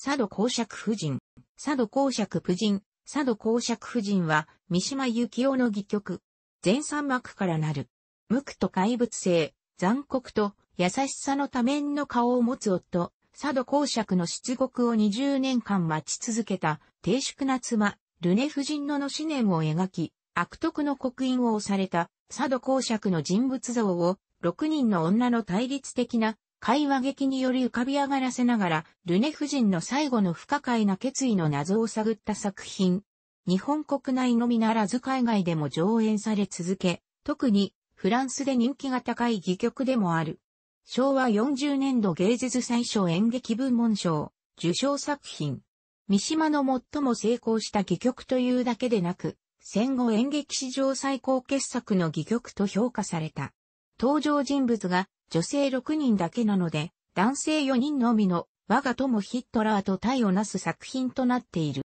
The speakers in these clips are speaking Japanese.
佐渡公爵夫人、佐渡公爵夫人、佐渡公爵夫人は、三島由紀夫の戯曲。全三幕からなる。無垢と怪物性、残酷と優しさの多面の顔を持つ夫、佐渡公爵の出国を20年間待ち続けた、低粛な妻、ルネ夫人のの思念を描き、悪徳の刻印を押された、佐渡公爵の人物像を、6人の女の対立的な会話劇により浮かび上がらせながら、ルネ夫人の最後の不可解な決意の謎を探った作品。日本国内のみならず海外でも上演され続け、特にフランスで人気が高い戯曲でもある。昭和40年度芸術最小演劇部門賞、受賞作品。三島の最も成功した戯曲というだけでなく、戦後演劇史上最高傑作の戯曲と評価された。登場人物が女性6人だけなので、男性4人のみの我が友ヒットラーと対をなす作品となっている。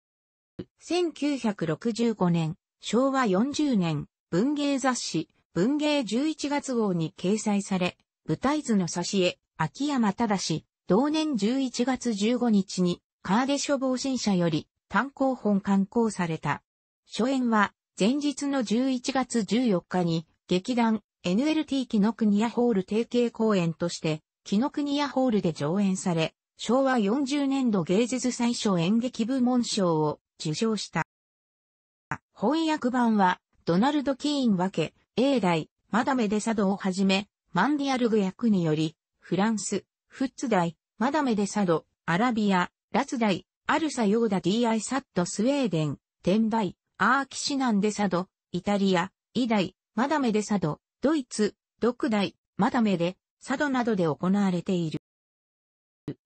1965年、昭和40年、文芸雑誌、文芸11月号に掲載され、舞台図の挿絵、秋山し、同年11月15日に、カーデ書房新社より単行本刊行された。初演は、前日の11月14日に、劇団 NLT 木の国屋ホール提携公演として、木の国屋ホールで上演され、昭和40年度芸術最小演劇部門賞を受賞した。翻訳版は、ドナルド・キーン分け、英代、マダメ・デ・サドをはじめ、マンディアルグ役により、フランス、フッツ大、マダメ・デ・サド、アラビア、ラツ大、アルサ・ヨーダアイ・サット・スウェーデン、テンバイ、アーキシナン・デ・サド、イタリア、イダイ、マダメ・デ・サド、ドイツ、独大、マダメで、佐渡などで行われている。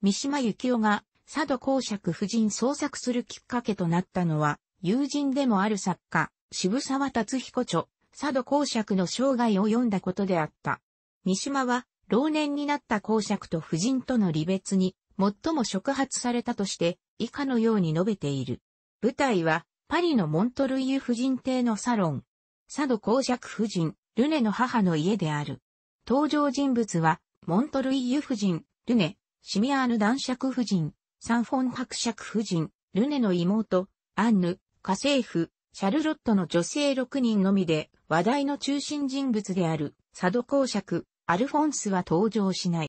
三島幸紀夫が佐渡公爵夫人創作するきっかけとなったのは、友人でもある作家、渋沢達彦著、佐渡公爵の生涯を読んだことであった。三島は、老年になった公爵と夫人との離別に、最も触発されたとして、以下のように述べている。舞台は、パリのモントルイユ夫人邸のサロン。佐渡公爵夫人、ルネの母の家である。登場人物は、モントルイユ夫人、ルネ、シミアーヌ男爵夫人、サンフォン伯爵夫人、ルネの妹、アンヌ、家政婦、シャルロットの女性6人のみで、話題の中心人物である、佐渡公爵、アルフォンスは登場しない。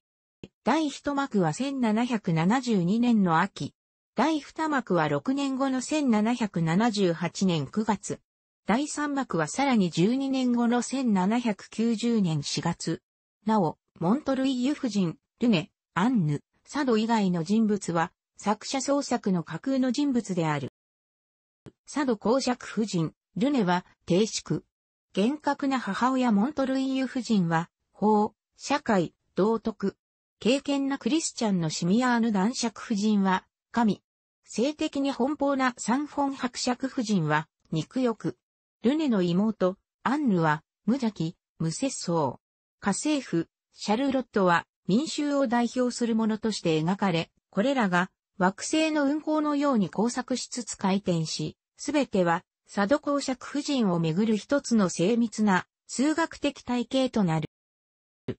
第一幕は1772年の秋。第二幕は6年後の1778年9月。第3幕はさらに12年後の1790年4月。なお、モントルイ・ユ夫人、ルネ、アンヌ、サド以外の人物は、作者創作の架空の人物である。サド公爵夫人、ルネは、低粛。厳格な母親モントルイユ夫人は、法、社会、道徳。敬虔なクリスチャンのシミアーヌ男爵夫人は、神。性的に奔放なサンフォン伯爵夫人は、肉欲。ルネの妹、アンヌは、無邪気、無節操。家政婦、シャルロットは、民衆を代表するものとして描かれ、これらが、惑星の運行のように工作しつつ回転し、すべては、佐渡公爵夫人をめぐる一つの精密な数学的体系となる。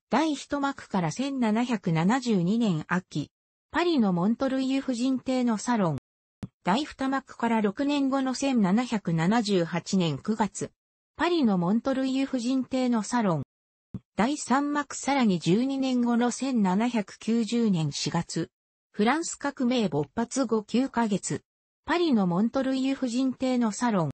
第一幕から1772年秋、パリのモントルイユ夫人邸のサロン、大二幕から6年後の1778年9月、パリのモントルイユ夫人邸のサロン。第三幕さらに12年後の1790年4月、フランス革命勃発後9ヶ月、パリのモントルイユ夫人邸のサロン。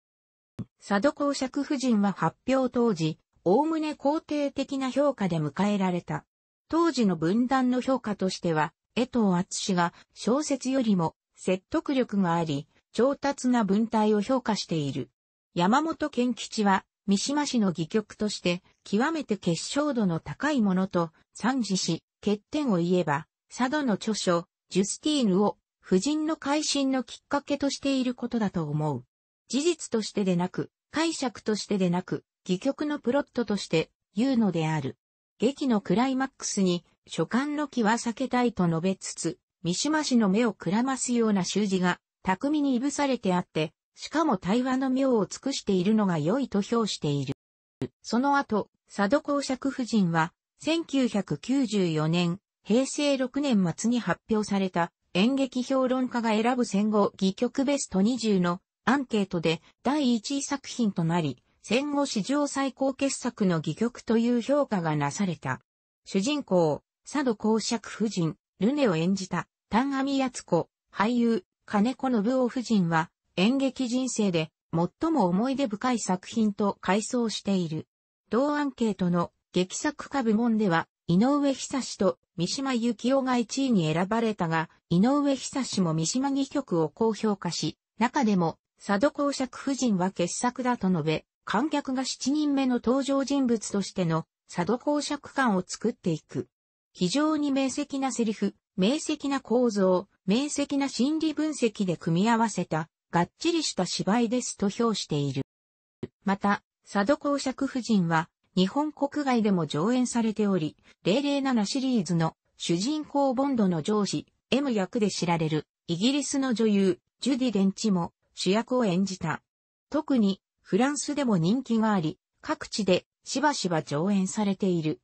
佐渡公爵夫人は発表当時、おおむね肯定的な評価で迎えられた。当時の分断の評価としては、江藤厚氏が小説よりも説得力があり、上達な文体を評価している。山本健吉は、三島氏の戯曲として、極めて結晶度の高いものと、賛辞し、欠点を言えば、佐渡の著書、ジュスティーヌを、夫人の改心のきっかけとしていることだと思う。事実としてでなく、解釈としてでなく、戯曲のプロットとして言うのである。劇のクライマックスに、書簡の気は避けたいと述べつつ、三島氏の目をくらますような習字が、巧みにいぶされてあって、しかも対話の妙を尽くしているのが良いと評している。その後、佐渡公爵夫人は、1994年、平成6年末に発表された演劇評論家が選ぶ戦後戯曲ベスト20のアンケートで第1位作品となり、戦後史上最高傑作の戯曲という評価がなされた。主人公、佐渡公爵夫人、ルネを演じた丹阿弥敦子、俳優、金子信夫夫人は演劇人生で最も思い出深い作品と回想している。同アンケートの劇作家部門では、井上久志と三島幸紀夫が1位に選ばれたが、井上久志も三島2曲を高評価し、中でも、佐渡公爵夫人は傑作だと述べ、観客が7人目の登場人物としての佐渡公爵感を作っていく。非常に明晰なセリフ、明晰な構造、明晰な心理分析で組み合わせた、がっちりした芝居ですと評している。また、佐渡公爵夫人は、日本国外でも上演されており、007シリーズの主人公ボンドの上司、M 役で知られる、イギリスの女優、ジュディ・デンチも主役を演じた。特に、フランスでも人気があり、各地でしばしば上演されている。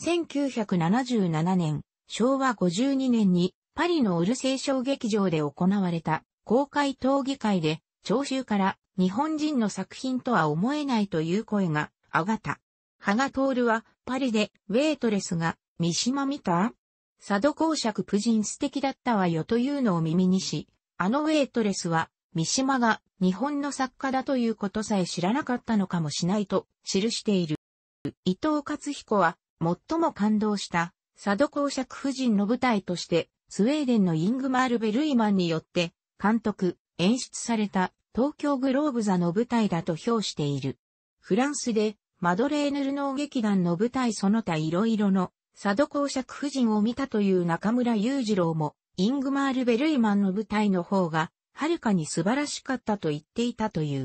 1977年、昭和52年にパリのオルセー小劇場で行われた公開討議会で聴衆から日本人の作品とは思えないという声が上がった。羽賀徹はパリでウェイトレスが三島見た佐渡公爵夫人素敵だったわよというのを耳にし、あのウェイトレスは三島が日本の作家だということさえ知らなかったのかもしないと記している。伊藤勝彦は最も感動した佐渡公爵夫人の舞台として、スウェーデンのイングマール・ベルイマンによって、監督、演出された東京グローブ座の舞台だと評している。フランスで、マドレーヌ・ルノー劇団の舞台その他いろいろの、佐渡公爵夫人を見たという中村雄二郎も、イングマール・ベルイマンの舞台の方が、はるかに素晴らしかったと言っていたという。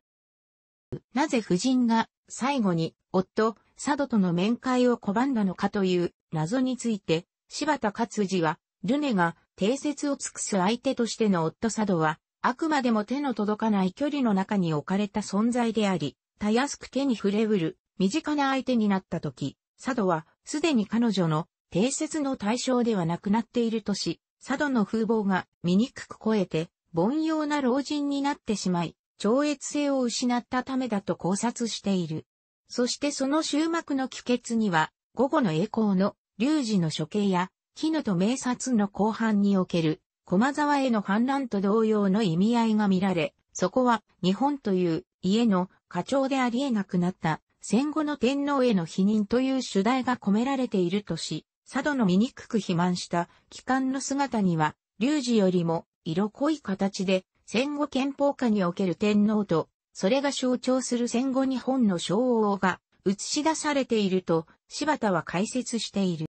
なぜ夫人が最後に夫、佐渡との面会を拒んだのかという謎について、柴田勝治は、ルネが定説を尽くす相手としての夫佐渡は、あくまでも手の届かない距離の中に置かれた存在であり、たやすく手に触れうる、身近な相手になった時、佐渡は、すでに彼女の定説の対象ではなくなっているとし、佐渡の風貌が醜く超えて、凡庸な老人になってしまい、超越性を失ったためだと考察している。そしてその終幕の帰結には、午後の栄光の龍二の処刑や、木野と名札の後半における、駒沢への反乱と同様の意味合いが見られ、そこは日本という家の課長でありえなくなった戦後の天皇への否認という主題が込められているとし、佐渡の醜く肥満した機関の姿には、龍二よりも色濃い形で戦後憲法下における天皇と、それが象徴する戦後日本の称王が映し出されていると柴田は解説している。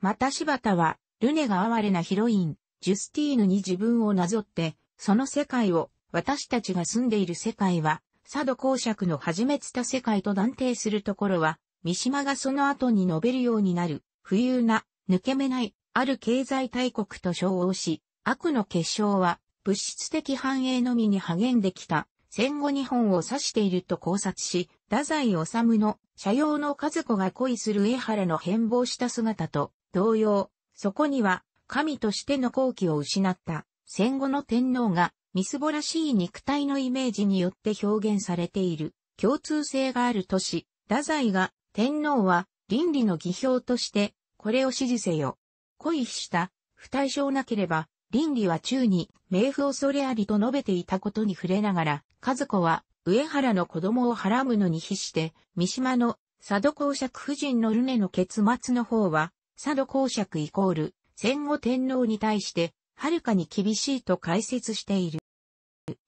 また柴田は、ルネが哀れなヒロイン、ジュスティーヌに自分をなぞって、その世界を、私たちが住んでいる世界は、佐渡公爵の始めつた世界と断定するところは、三島がその後に述べるようになる、不裕な、抜け目ない、ある経済大国と称号し、悪の結晶は、物質的繁栄のみに励んできた、戦後日本を指していると考察し、太宰治の社用の和子が恋する江原の変貌した姿と同様、そこには神としての好機を失った戦後の天皇がみすぼらしい肉体のイメージによって表現されている共通性があるとし、太宰が天皇は倫理の義表としてこれを支持せよ。恋した不対称なければ倫理は宙に冥府恐れありと述べていたことに触れながら、和子は上原の子供をはらむのに比して、三島の佐渡公爵夫人のルネの結末の方は、佐渡公爵イコール戦後天皇に対して、はるかに厳しいと解説している。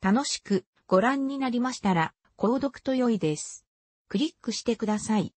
楽しくご覧になりましたら、購読と良いです。クリックしてください。